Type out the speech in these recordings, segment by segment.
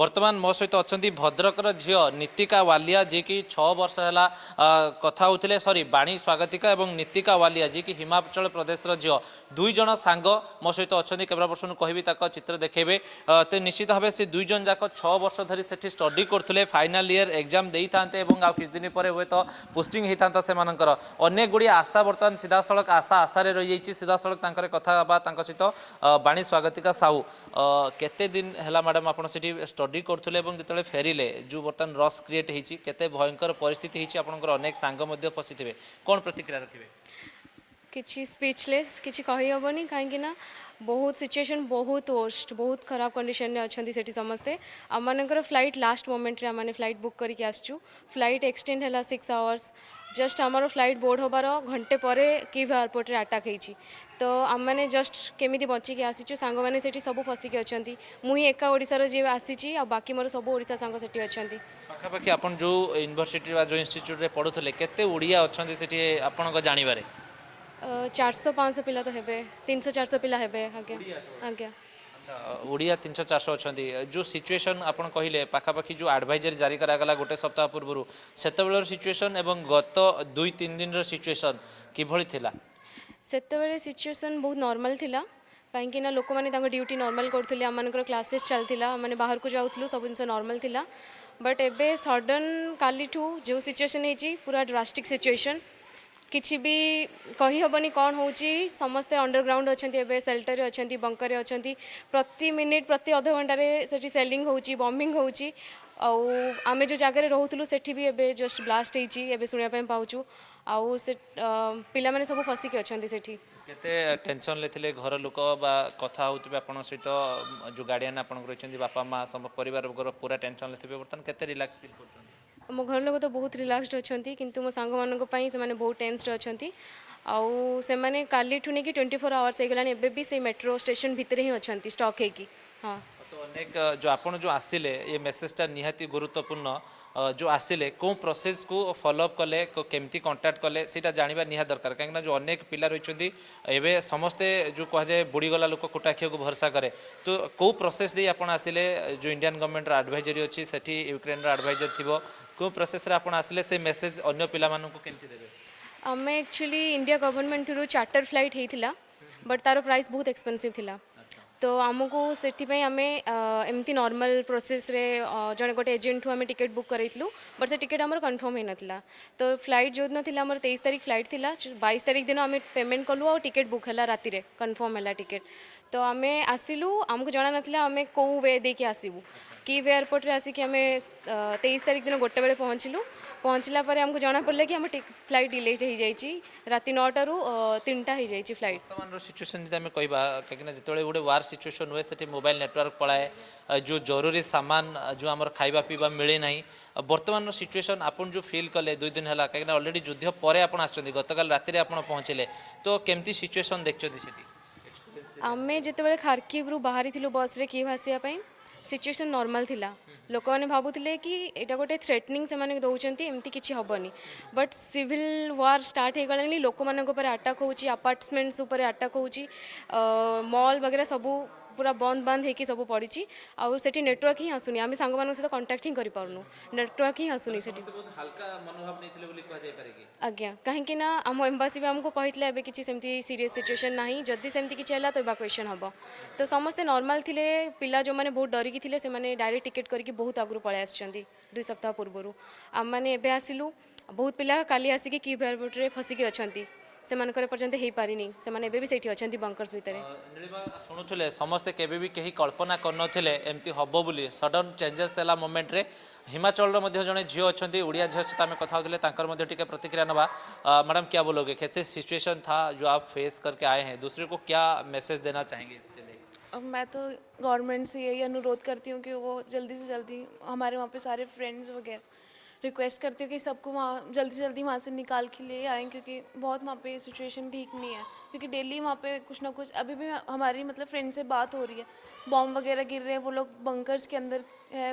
বর্তমান মো সহ অনেক ভদ্রকর ঝিও নীতিকা ওয়ালিয়া যে যিকি ছর্ষ হল কথা হোলে সরি বাণী স্বাগতিকা এবং নীতিকা ওয়ালিয়া যে কি হিমাচল প্রদেশের ঝিও দুই জন সাঙ্গ মো সহ অ্যামেরা পর্সন কহবি তাকে চিত্র দেখবে তো নিশ্চিত ভাবে সে দুই জন যাক ছর্ষ ধরে সেটি স্টডি করুলে ফাইনাল ইয়র এক্সাম দিয়ে থাকে এবং কিছু দিন পরে হুয়ে পোস্টিং হয়ে থাকে সে অনেক গুড়ি আশা বর্তমান সিধাসলখ আশা আশার রয়েছে সিধাসলখ তাঁর কথা হওয়া তাঁর সহ বাণী স্বাগতিকা সাহু কেতে দিন হল ম্যাডাম আপনার সেটি ଷ୍ଟଡି କରୁଥିଲେ ଏବଂ ଯେତେବେଳେ ଫେରିଲେ ଯେଉଁ ବର୍ତ୍ତମାନ ରସ୍ କ୍ରିଏଟ୍ ହେଇଛି କେତେ ଭୟଙ୍କର ପରିସ୍ଥିତି ହେଇଛି ଆପଣଙ୍କର ଅନେକ ସାଙ୍ଗ ମଧ୍ୟ ଫସିଥିବେ କ'ଣ ପ୍ରତିକ୍ରିୟା ରଖିବେ କିଛି ସ୍ପିଚଲେସ୍ କିଛି କହିହେବନି କାହିଁକି ନା ବହୁତ ସିଚୁଏସନ୍ ବହୁତ ୱର୍ଷ୍ଟ ବହୁତ ଖରାପ କଣ୍ଡିସନରେ ଅଛନ୍ତି ସେଠି ସମସ୍ତେ ଆମମାନଙ୍କର ଫ୍ଲାଇଟ୍ ଲାଷ୍ଟ ମୋମେଣ୍ଟରେ ଆମମାନେ ଫ୍ଲାଇଟ୍ ବୁକ୍ କରିକି ଆସିଛୁ ଫ୍ଲାଇଟ୍ ଏକ୍ସଟେଣ୍ଡ ହେଲା ସିକ୍ସ ଆୱାର୍ସ ଜଷ୍ଟ ଆମର ଫ୍ଲାଇଟ୍ ବୋର୍ଡ଼ ହେବାର ଘଣ୍ଟେ ପରେ କିଭ୍ ଏୟାରପୋର୍ଟରେ ଆଟାକ୍ ହେଇଛି ତ ଆମମାନେ ଜଷ୍ଟ କେମିତି ବଞ୍ଚିକି ଆସିଛୁ ସାଙ୍ଗମାନେ ସେଠି ସବୁ ଫସିକି ଅଛନ୍ତି ମୁଁ ହିଁ ଏକା ଓଡ଼ିଶାର ଯିଏ ଆସିଛି ଆଉ ବାକି ମୋର ସବୁ ଓଡ଼ିଶା ସାଙ୍ଗ ସେଠି ଅଛନ୍ତି ପାଖାପାଖି ଆପଣ ଯେଉଁ ୟୁନିଭର୍ସିଟି ବା ଯେଉଁ ଇନଷ୍ଟିଚ୍ୟୁଟ୍ରେ ପଢ଼ୁଥିଲେ କେତେ ଓଡ଼ିଆ ଅଛନ୍ତି ସେଠି ଆପଣଙ୍କ ଜାଣିବାରେ ચારસો પાંચસો પિલા તો હેબે તીનસો ચારસો પિલા હેબે ଆଜ୍ଞା ଆଜ୍ଞା ଓଡ଼ିଆ ତିନିଶହ ଚାରିଶହ ଅଛନ୍ତି ଯେଉଁ ସିଚୁଏସନ୍ ଆପଣ କହିଲେ ପାଖାପାଖି ଯେଉଁ ଆଡ଼ଭାଇଜରୀ ଜାରି କରାଗଲା ଗୋଟେ ସପ୍ତାହ ପୂର୍ବରୁ ସେତେବେଳର ସିଚୁଏସନ୍ ଏବଂ ଗତ ଦୁଇ ତିନି ଦିନର ସିଚୁଏସନ୍ କିଭଳି ଥିଲା ସେତେବେଳେ ସିଚୁଏସନ୍ ବହୁତ ନର୍ମାଲ୍ ଥିଲା କାହିଁକି ନା ଲୋକମାନେ ତାଙ୍କ ଡ୍ୟୁଟି ନର୍ମାଲ୍ କରୁଥିଲେ ଆମମାନଙ୍କର କ୍ଲାସେସ୍ ଚାଲିଥିଲା ଆମେ ବାହାରକୁ ଯାଉଥିଲୁ ସବୁ ଜିନିଷ ନର୍ମାଲ୍ ଥିଲା ବଟ୍ ଏବେ ସଡନ୍ କାଲିଠୁ ଯେଉଁ ସିଚୁଏସନ୍ ହେଇଛି ପୁରା ଡ୍ରାଷ୍ଟିକ୍ ସିଚୁଏସନ୍ କିଛି ବି କହିହେବନି କ'ଣ ହେଉଛି ସମସ୍ତେ ଅଣ୍ଡରଗ୍ରାଉଣ୍ଡ ଅଛନ୍ତି ଏବେ ସେଲ୍ଟରରେ ଅଛନ୍ତି ବଙ୍କରେ ଅଛନ୍ତି ପ୍ରତି ମିନିଟ୍ ପ୍ରତି ଅଧଘଣ୍ଟାରେ ସେଠି ସେଲିଂ ହେଉଛି ବମ୍ବିଂ ହେଉଛି ଆଉ ଆମେ ଯେଉଁ ଜାଗାରେ ରହୁଥିଲୁ ସେଠି ବି ଏବେ ଜଷ୍ଟ ବ୍ଲାଷ୍ଟ ହେଇଛି ଏବେ ଶୁଣିବା ପାଇଁ ପାଉଛୁ ଆଉ ସେ ପିଲାମାନେ ସବୁ ଫସିକି ଅଛନ୍ତି ସେଠି କେତେ ଟେନସନ୍ରେ ଥିଲେ ଘର ଲୋକ ବା କଥା ହେଉଥିବେ ଆପଣଙ୍କ ସହିତ ଯେଉଁ ଗାର୍ଡ଼ିଆନ୍ ଆପଣଙ୍କ ରହିଛନ୍ତି ବାପା ମା' ପରିବାରଙ୍କର ପୁରା ଟେନସନ୍ରେ ଥିବେ ବର୍ତ୍ତମାନ କେତେ ରିଲାକ୍ସ ଫିଲ୍ କରୁଛନ୍ତି मो घर लोक तो बहुत रिलाक्सड अच्छा कि मो सांग से बहुत टेन्सड अच्छा आउ से का ट्वेंटी फोर आवर्स एबे भी से मेट्रो स्टेशन भितर ही अच्छा स्टक् हाँ तो जो जो आसिले ये मेसेजटा निहाती गुरुत्वपूर्ण जो आसिले कौ प्रोसेस को फॉलोअप कले कमी कंटाक्ट कले जाना निहत दरकार कहीं जो अनेक पिला रही एवं समस्ते जो कह जाए बुड़गला लोक कुटाक्ष को भरसा कै तो कौ प्रोसेस आप आसिले जो इंडियान गवर्नमेंट रडभइजरी अच्छी से युक्रेन रडभइजर थोड़ा को प्रोसेस रे आपण आसले से मेसेज अन्य पिला मानु को केमति देबे हमें actually India government through charter flight हेतिला बट तारो प्राइस बहुत एक्सपेंसिव थिला तो आमको से एमती नर्माल प्रोसेस रे जड़े गोटे एजेंट आम टिकेट बुक करूँ बट से टिकेट आम कनफर्म होता तो फ्लाइट जो दिन आम तेईस तारीख फ्लाइट थी बैस तारीख दिन आम पेमेंट कलु आ टिकेट बुक है राति कनफर्म है टिकेट तो आम आसलु आमको जना ना आम कौ वे दे आसबू কিଭ୍ ଏୟାରପୋର୍ଟରେ ଆସିକି ଆମେ ତେଇଶ ତାରିଖ ଦିନ ଗୋଟେ ବେଳେ ପହଞ୍ଚିଲୁ ପହଞ୍ଚିଲା ପରେ ଆମକୁ ଜଣାପଡ଼ିଲା କି ଆମ ଫ୍ଲାଇଟ୍ ଡିଲେଟ୍ ହେଇଯାଇଛି ରାତି ନଅଟାରୁ ତିନିଟା ହେଇଯାଇଛି ଫ୍ଲାଇଟ୍ ବର୍ତ୍ତମାନର ସିଚୁଏସନ୍ ଯଦି ଆମେ କହିବା କାହିଁକିନା ଯେତେବେଳେ ଗୋଟେ ୱାର୍ ସିଚୁଏସନ୍ ହୁଏ ସେଠି ମୋବାଇଲ୍ ନେଟୱାର୍କ ପଳାଏ ଯେଉଁ ଜରୁରୀ ସାମାନ ଯେଉଁ ଆମର ଖାଇବା ପିଇବା ମିଳେ ନାହିଁ ବର୍ତ୍ତମାନର ସିଚୁଏସନ୍ ଆପଣ ଯେଉଁ ଫିଲ୍ କଲେ ଦୁଇ ଦିନ ହେଲା କାହିଁକିନା ଅଲରେଡ଼ି ଯୁଦ୍ଧ ପରେ ଆପଣ ଆସିଛନ୍ତି ଗତକାଲି ରାତିରେ ଆପଣ ପହଞ୍ଚିଲେ ତ କେମିତି ସିଚୁଏସନ୍ ଦେଖିଛନ୍ତି ସେଠି ଆମେ ଯେତେବେଳେ ଖାର୍କିଭରୁ ବାହାରିଥିଲୁ ବସ୍ରେ କିଭ୍ ଆସିବା ପାଇଁ ସିଚୁଏସନ୍ ନର୍ମାଲ୍ ଥିଲା ଲୋକମାନେ ଭାବୁଥିଲେ କି ଏଇଟା ଗୋଟେ ଥ୍ରେଟନିଂ ସେମାନେ ଦେଉଛନ୍ତି ଏମିତି କିଛି ହେବନି ବଟ୍ ସିଭିଲ୍ ୱାର୍ ଷ୍ଟାର୍ଟ ହୋଇଗଲାଣି ଲୋକମାନଙ୍କ ଉପରେ ଆଟାକ୍ ହେଉଛି ଆପାର୍ଟମେଣ୍ଟସ୍ ଉପରେ ଆଟାକ୍ ହେଉଛି ମଲ୍ ବଗେରା ସବୁ पूरा बंद बंद हो सब पड़ी आठ नेटवर्क ही आसुनी आम सांग सहित कंटाक्ट ही करेटवर्क ही आसूनी आज्ञा कहीं आम एम्बासी भी आमको कही किसी सेम सीरीयस सिचुएसन ना जदिनी सेमती किसी तो यह क्वेश्चन हम तो समस्ते नर्माल थे पिला जो मैंने बहुत डरिकी डरिक डायरेक्ट टिकेट करके बहुत आगु पलैस दुई सप्ताह पूर्व आम मैंने आसलू बहुत पिला कल आसिक कि भयर फसिकी अच्छा से पर्यटन हो पारे से बंकर्स भितर शुणुले समस्ते के कल्पना करमती हम बोल सडन चेंजेस है मुमेन्ट्रे हिमाचल जो झील अच्छा ओडिया झील सहित आम कथा होते प्रतिक्रिया ना मैडम क्या बोलोगे कैसे सिचुएसन था जो आप फेस करके आए हैं दूसरे को क्या मेसेज देना चाहेंगे अब मैं तो गवर्नमेंट से यही अनुरोध करती हूँ कि वो जल्दी से जल्दी हमारे वहाँ पे सारे फ्रेंड्स वगैरह रिक्वेस्ट करती हूँ कि सबको वहाँ जल्दी से जल्दी वहाँ से निकाल के ले आएँ क्योंकि बहुत वहाँ पे सिचुएशन ठीक नहीं है क्योंकि डेली वहाँ पे कुछ ना कुछ अभी भी हमारी मतलब फ्रेंड से बात हो रही है बॉम्ब वगैरह गिर रहे हैं वो लोग बंकर्स के अंदर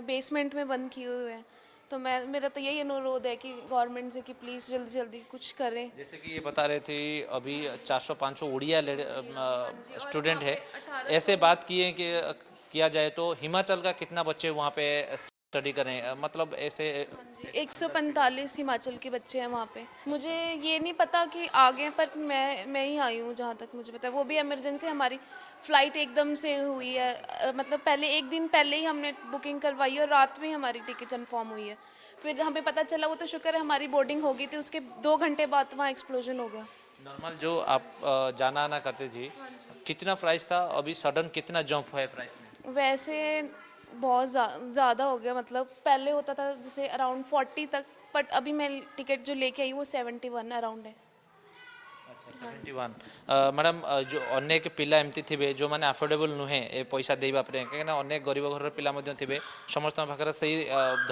बेसमेंट में बंद किए हुए हैं तो मैं मेरा तो यही अनुरोध है कि गवर्नमेंट से कि प्लीज़ जल्दी जल्दी कुछ करें जैसे कि ये बता रहे थे अभी 400-500 उड़िया स्टूडेंट है ऐसे बात किए कि किया जाए तो हिमाचल का कितना बच्चे वहाँ पे स्टडी करें मतलब ऐसे हाँ एक सौ पैंतालीस हिमाचल के बच्चे हैं वहाँ पे मुझे ये नहीं पता कि आगे पर मैं मैं ही आई हूँ जहाँ तक मुझे पता है वो भी एमरजेंसी हमारी फ़्लाइट एकदम से हुई है मतलब पहले एक दिन पहले ही हमने बुकिंग करवाई और रात में हमारी टिकट कंफर्म हुई है फिर हमें पता चला वो तो शुक्र है हमारी बोर्डिंग हो गई थी उसके दो घंटे बाद वहाँ एक्सप्लोजन हो गया नॉर्मल जो आप जाना आना करते थे हाँ कितना प्राइस था अभी सडन कितना जंप हुआ है प्राइस में वैसे बहुत ज़्यादा हो गया मतलब पहले होता था जैसे अराउंड फोर्टी तक बट अभी मैं टिकट जो लेके आई वो सेवेंटी वन अराउंड है मैडम अच्छा, जो अनेक पिला एमती थे जो मैंने अफोर्डेबल नुहे ए पैसा देवा कहीं अनेक गरीब घर पिला थे समस्त पाखे से ही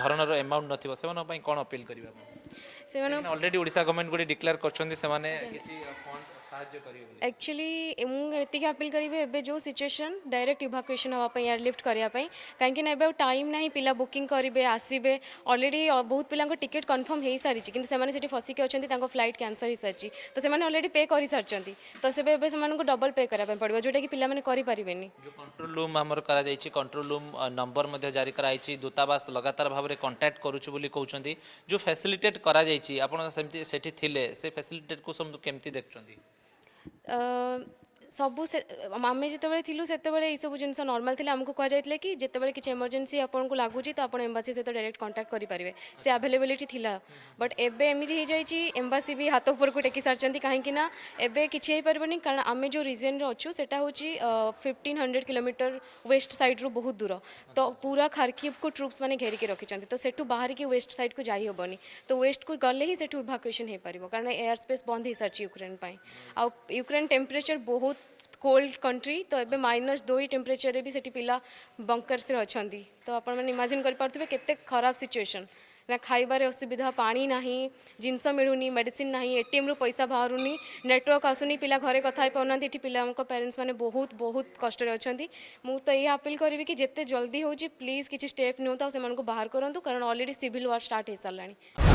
धरण एमाउंट नाई कौन अपील करवा से माने ऑलरेडी एक्चुअली एमु एति के अपील जो सिचुएशन डायरेक्ट इवैक्यूएशन हवा पई एयर लिफ्ट करिया टाइम ना पिला बुकिंग करेंगे आसीबे ऑलरेडी बहुत पिला को टिकट कंफर्म हेई सारिछि किंतु से माने सेठी फसी तो से पे करि सारछन तो से डबल पे करा पई जोटा कि पिला माने कंट्रोल रूम हमर करा रूम नंबर जारी कराइछि दूतावास लगातार भाबरे कांटेक्ट करूछु बोली कहउछन जो फैसिलिटेट करा ଦେଇଛି ଆପଣ ସେମିତି ସେଠି ଥିଲେ ସେ ଫ୍ୟାସିଲିଟେଟ୍କୁ କେମିତି ଦେଖୁଛନ୍ତି सब आम जितेबूँ से सब जिन नर्माल थी आमको कहुता है कि जितेबाला किसी इमरजेन्सी आपको लगुच्छे तो आपड़ एम्बासी सहित डायरेक्ट कंटाक्ट करेंगे से आभेलेबिलिटी थी बट एमती एम्बासी भी हाथ उपरक को टेकि सारी कहीं एवं किसी हो पारे कारण आम जो रिजन रे अच्छे से फिफ्टीन हंड्रेड किलोमीटर वेस्ट सैड्रु बहुत दूर तो पूरा खारखीब को ट्रुप्स मैंने घेरिक रखिंट तो सेठ बाहर की वेस्ट सैड को जाहबनी तो वेस्ट को गले ही इवाकुएसन हो पार कारण एयार बंद हो सारी युक्रेन आउ युक्रेन टेम्परेचर बहुत কোল্ড কন্ট্রি তো এবে মাইনস দুই টেম্পরেচরের বি সেটি পিলা বঙ্কর্সে অনেক তো আপনার ইমাজিন করে পুবে কেতে খারাপ সিচুয়েসন ନା ଖାଇବାରେ ଅସୁବିଧା ପାଣି ନାହିଁ ଜିନିଷ ମିଳୁନି ମେଡ଼ିସିନ ନାହିଁ ଏଟିଏମ୍ରୁ ପଇସା ବାହାରୁନି ନେଟୱାର୍କ ଆସୁନି ପିଲା ଘରେ କଥା ହେଇପାରୁନାହାନ୍ତି ଏଠି ପିଲାଙ୍କ ପ୍ୟାରେଣ୍ଟସ୍ ମାନେ ବହୁତ ବହୁତ କଷ୍ଟରେ ଅଛନ୍ତି ମୁଁ ତ ଏଇଆ ଅପିଲ୍ କରିବି କି ଯେତେ ଜଲ୍ଦି ହେଉଛି ପ୍ଲିଜ୍ କିଛି ଷ୍ଟେପ୍ ନିଅନ୍ତୁ ଆଉ ସେମାନଙ୍କୁ ବାହାର କରନ୍ତୁ କାରଣ ଅଲରେଡ଼ି ସିଭିଲ୍ ୱାର୍ ଷ୍ଟାର୍ଟ ହେଇସାରିଲାଣି